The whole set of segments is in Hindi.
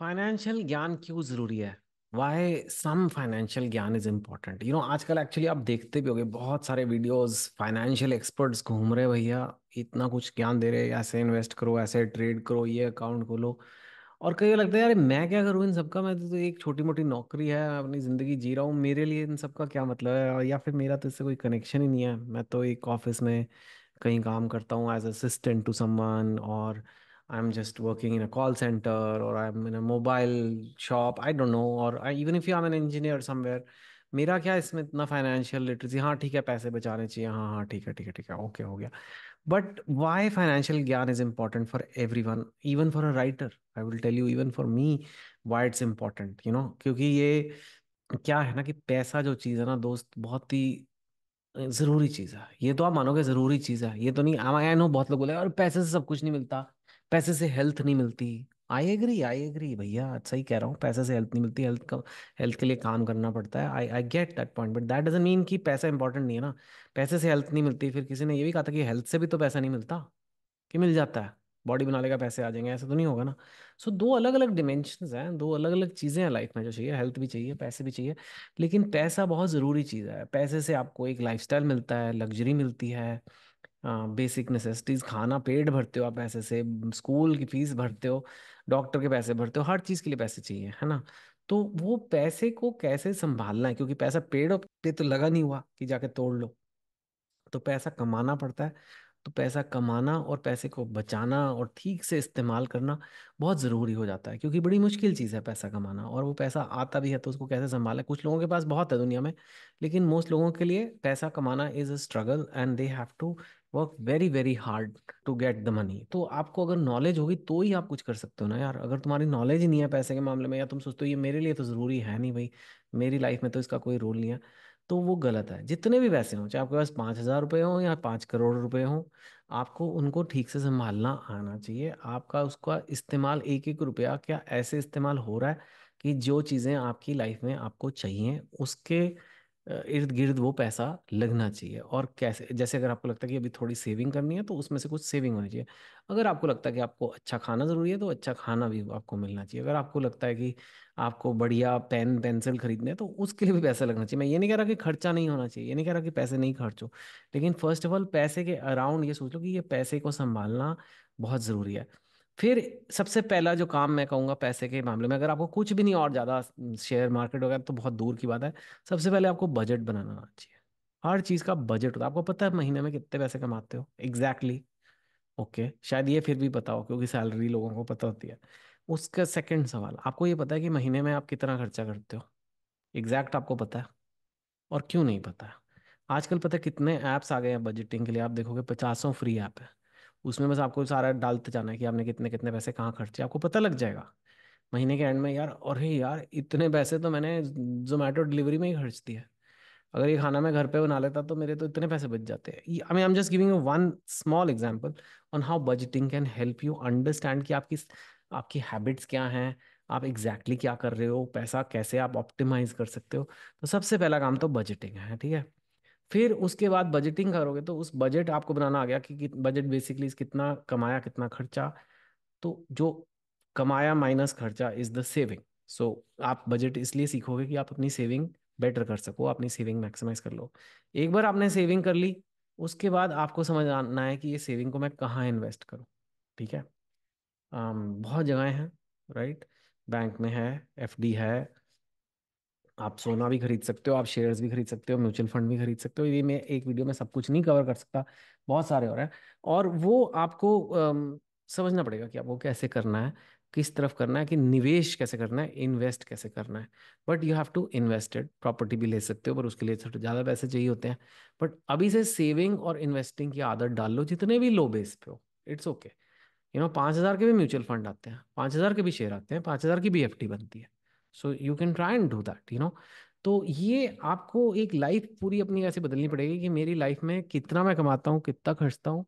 फाइनेंशियल ज्ञान क्यों जरूरी है वाई सम फाइनेंशियल ज्ञान इज इम्पोर्टेंट यू नो आजकल एक्चुअली आप देखते भी गए बहुत सारे वीडियोस फाइनेंशियल एक्सपर्ट्स घूम रहे भैया इतना कुछ ज्ञान दे रहे ऐसे इन्वेस्ट करो ऐसे ट्रेड करो ये अकाउंट खोलो और कई लगता है यार मैं क्या करूँ इन सबका मैं तो एक छोटी मोटी नौकरी है अपनी ज़िंदगी जी रहा हूँ मेरे लिए इन सबका क्या मतलब है या फिर मेरा तो इससे कोई कनेक्शन ही नहीं है मैं तो एक ऑफिस में कहीं काम करता हूँ एज असिस्टेंट टू समन और i'm just working in a call center or i'm in a mobile shop i don't know or I, even if you are an engineer somewhere मेरा क्या इसमें इतना फाइनेंशियल लिटरेसी हाँ ठीक है पैसे बचाने चाहिए हाँ हाँ ठीक है ठीक है ठीक है ओके हो गया बट वाई फाइनेंशियल ज्ञान is important for everyone even for a writer I will tell you even for me why it's important you know क्योंकि ये क्या है ना कि पैसा जो चीज़ है ना दोस्त बहुत ही ज़रूरी चीज़ है ये तो आप मानोगे ज़रूरी चीज़ है ये तो नहीं आई नो बहुत लोग बोले और पैसे से सब कुछ नहीं मिलता पैसे से हेल्थ नहीं मिलती आई एग्री आई एग्री भैया सही कह रहा हूँ पैसे से हेल्थ नहीं मिलती हेल्थ का हेल्थ के लिए काम करना पड़ता है I I get that point but that doesn't mean कि पैसा इंपॉर्टेंट नहीं है ना पैसे से हेल्थ नहीं मिलती फिर किसी ने ये भी कहा था कि हेल्थ से भी तो पैसा नहीं मिलता कि मिल जाता है बॉडी बना लेगा पैसे आ जाएंगे ऐसा तो नहीं होगा ना सो so, दो अलग अलग डिमेंशन हैं दो अलग अलग चीज़ें हैं लाइफ में जो चाहिए हेल्थ भी चाहिए पैसे भी चाहिए लेकिन पैसा बहुत ज़रूरी चीज़ है पैसे से आपको एक लाइफ मिलता है लग्जरी मिलती है बेसिक नेसेसिटीज खाना पेट भरते हो आप पैसे से स्कूल की फीस भरते हो डॉक्टर के पैसे भरते हो हर चीज़ के लिए पैसे चाहिए है ना तो वो पैसे को कैसे संभालना है क्योंकि पैसा पेड़ पे तो लगा नहीं हुआ कि जाके तोड़ लो तो पैसा कमाना पड़ता है तो पैसा कमाना और पैसे को बचाना और ठीक से इस्तेमाल करना बहुत ज़रूरी हो जाता है क्योंकि बड़ी मुश्किल चीज़ है पैसा कमाना और वो पैसा आता भी है तो उसको कैसे संभाले कुछ लोगों के पास बहुत है दुनिया में लेकिन मोस्ट लोगों के लिए पैसा कमाना is a struggle and they have to work very very hard to get the money तो आपको अगर नॉलेज होगी तो ही आप कुछ कर सकते हो ना यार अगर तुम्हारी नॉलेज ही नहीं है पैसे के मामले में या तुम सोचते हो ये मेरे लिए तो ज़रूरी है नहीं भाई मेरी लाइफ में तो इसका कोई रोल नहीं है तो वो गलत है जितने भी पैसे हों चाहे आपके पास पाँच हज़ार रुपये हों या पाँच करोड़ रुपये हों आपको उनको ठीक से संभालना आना चाहिए आपका उसका इस्तेमाल एक एक रुपया क्या ऐसे इस्तेमाल हो रहा है कि जो चीज़ें आपकी लाइफ में आपको चाहिए उसके इर्द गिर्द वो पैसा लगना चाहिए और कैसे जैसे अगर आपको लगता है कि अभी थोड़ी सेविंग करनी है तो उसमें से कुछ सेविंग होनी चाहिए अगर आपको लगता है कि आपको अच्छा खाना ज़रूरी है तो अच्छा खाना भी आपको मिलना चाहिए अगर आपको लगता है कि आपको बढ़िया पेन पेंसिल खरीदने हैं तो उसके लिए भी पैसा लगना चाहिए मैं ये नहीं कह रहा कि खर्चा नहीं होना चाहिए ये नहीं कह रहा कि पैसे नहीं खर्चो लेकिन फर्स्ट ऑफ ऑल पैसे के अराउंड ये सोच लो कि ये पैसे को संभालना बहुत ज़रूरी है फिर सबसे पहला जो काम मैं कहूँगा पैसे के मामले में अगर आपको कुछ भी नहीं और ज़्यादा शेयर मार्केट वगैरह तो बहुत दूर की बात है सबसे पहले आपको बजट बनाना आना चाहिए हर चीज़ का बजट होता है आपको पता है महीने में कितने पैसे कमाते हो एग्जैक्टली exactly. Okay okay. शायद ये फिर भी पता हो क्योंकि सैलरी लोगों को पता होती है उसका सेकेंड सवाल आपको ये पता है कि महीने में आप कितना खर्चा करते हो एग्जैक्ट आपको पता है और क्यों नहीं पता है आजकल पता है कितने ऐप्स आ गए हैं बजटिंग के लिए आप देखोगे पचासों फ्री ऐप है उसमें बस आपको सारा डालते जाना है कि आपने कितने कितने पैसे कहाँ खर्चे आपको पता लग जाएगा महीने के एंड में यार और ही यार इतने पैसे तो मैंने जोमेटो डिलीवरी में ही खर्च दिया अगर ये खाना मैं घर पे बना लेता तो मेरे तो इतने पैसे बच जाते हैं I mean am just giving you one small example on how budgeting can help you understand कि आपकी आपकी हैबिट्स क्या हैं आप एग्जैक्टली exactly क्या कर रहे हो पैसा कैसे आप ऑप्टिमाइज कर सकते हो तो सबसे पहला काम तो बजटिंग है ठीक है फिर उसके बाद बजटिंग करोगे तो उस बजट आपको बनाना आ गया कि बजट बेसिकली कितना कमाया कितना खर्चा तो जो कमाया माइनस खर्चा इज द सेविंग सो आप बजट इसलिए सीखोगे कि आप अपनी सेविंग बेटर कर सको अपनी सेविंग मैक्सिमाइज कर लो एक बार आपने सेविंग कर ली उसके बाद आपको समझ आना है कि ये सेविंग को मैं कहाँ इन्वेस्ट करूँ ठीक है um, बहुत जगह हैं राइट बैंक में है एफडी है आप सोना भी खरीद सकते हो आप शेयर्स भी खरीद सकते हो म्यूचुअल फंड भी खरीद सकते हो ये मैं एक वीडियो में सब कुछ नहीं कवर कर सकता बहुत सारे और हैं और वो आपको समझना पड़ेगा कि आपको कैसे करना है किस तरफ करना है कि निवेश कैसे करना है इन्वेस्ट कैसे करना है but you have to invested property भी ले सकते हो पर उसके लिए थोड़े ज़्यादा पैसे चाहिए होते हैं बट अभी से सेविंग और इन्वेस्टिंग की आदत डाल लो जितने भी लो बेस पे हो इट्स ओके यू नो पाँच हज़ार के भी म्यूचुअल फंड आते हैं पाँच हज़ार के भी शेयर आते हैं पाँच हज़ार की भी एफ बनती है so you can try and do that you know तो ये आपको एक लाइफ पूरी अपनी ऐसे बदलनी पड़ेगी कि मेरी लाइफ में कितना मैं कमाता हूँ कितना खर्चता हूँ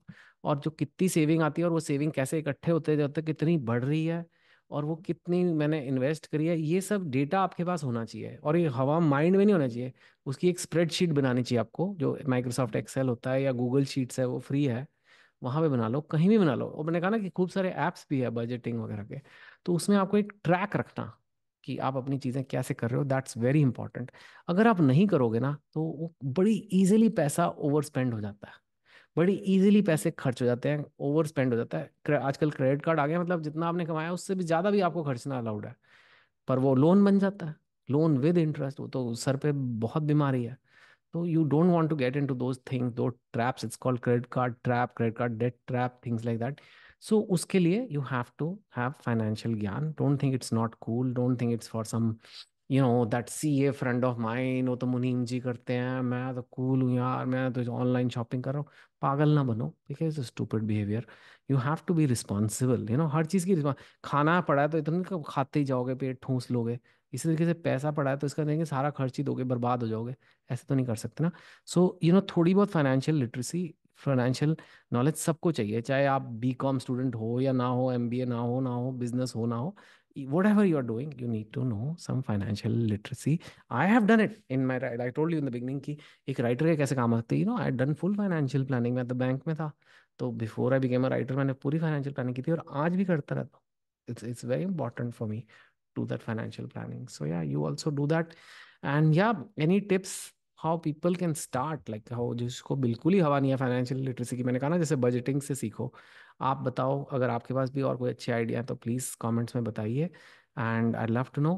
और जो कितनी सेविंग आती है और वो सेविंग कैसे इकट्ठे होते जाते कितनी बढ़ रही है और वो कितनी मैंने इन्वेस्ट करी है ये सब डेटा आपके पास होना चाहिए और ये हवा माइंड में नहीं होना चाहिए उसकी एक स्प्रेडशीट बनानी चाहिए आपको जो माइक्रोसॉफ्ट एक्सेल होता है या गूगल शीट्स है वो फ्री है वहाँ पे बना लो कहीं भी बना लो और मैंने कहा ना कि खूब सारे ऐप्स भी है बजटिंग वगैरह के तो उसमें आपको एक ट्रैक रखना कि आप अपनी चीज़ें कैसे कर रहे हो दैट्स वेरी इंपॉर्टेंट अगर आप नहीं करोगे ना तो वो बड़ी ईजिली पैसा ओवर स्पेंड हो जाता है बड़ी ईजिली पैसे खर्च हो जाते हैं ओवर स्पेंड हो जाता है आजकल क्रेडिट कार्ड आ गया मतलब जितना आपने कमाया उससे भी ज़्यादा भी आपको खर्चना अलाउड है पर वो लोन बन जाता है लोन विद इंटरेस्ट वो तो सर पे बहुत बीमारी है तो you don't want to get into two things दो traps it's called credit card trap credit card debt trap things like that so उसके लिए you have to have financial ज्ञान don't think it's not cool don't think it's for some you know that see a friend of mind वो तो मुनीम जी करते हैं मैं तो कूल हूँ यार मैं तो ऑनलाइन शॉपिंग कर रहा हूँ पागल ना बनो because stupid behaviour you have to be responsible you know हर चीज़ की खाना पड़ा है तो इतने कब खाते ही जाओगे पेट ठूंस लोगे इसी तरीके से पैसा पड़ा है तो इसका देंगे सारा खर्च ही दोगे बर्बाद हो जाओगे ऐसे तो नहीं कर सकते ना सो यू नो थोड़ी बहुत फाइनेंशियल लिटरेसी फाइनेंशियल नॉलेज सबको चाहिए चाहे आप बी कॉम स्टूडेंट हो या ना हो एम बी ए ना हो ना हो बिजनेस हो ना हो whatever you are doing you need to know some financial literacy I have done it in my right I told you in the beginning की एक राइटर के कैसे काम आते you know I done full financial planning मैं तो बैंक में था तो before I became a writer मैंने पूरी फाइनेंशियल प्लानिंग की थी और आज भी करता रहता हूँ it's it's very important for me to that financial planning so या you also do that and या any tips how people can start like how जिसको बिल्कुल ही हवा नहीं है फाइनेंशियल लिटरेसी की मैंने कहा ना जैसे बजटिंग से सीखो आप बताओ अगर आपके पास भी और कोई अच्छे आइडिया है तो प्लीज़ कॉमेंट्स में बताइए and I love to know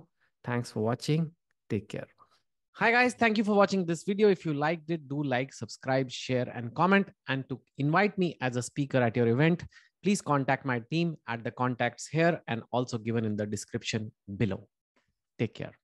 thanks for watching take care Hi guys, thank you for watching this video. If you liked it, do like, subscribe, share, and comment. And to invite me as a speaker at your event, please contact my team at the contacts here and also given in the description below. Take care.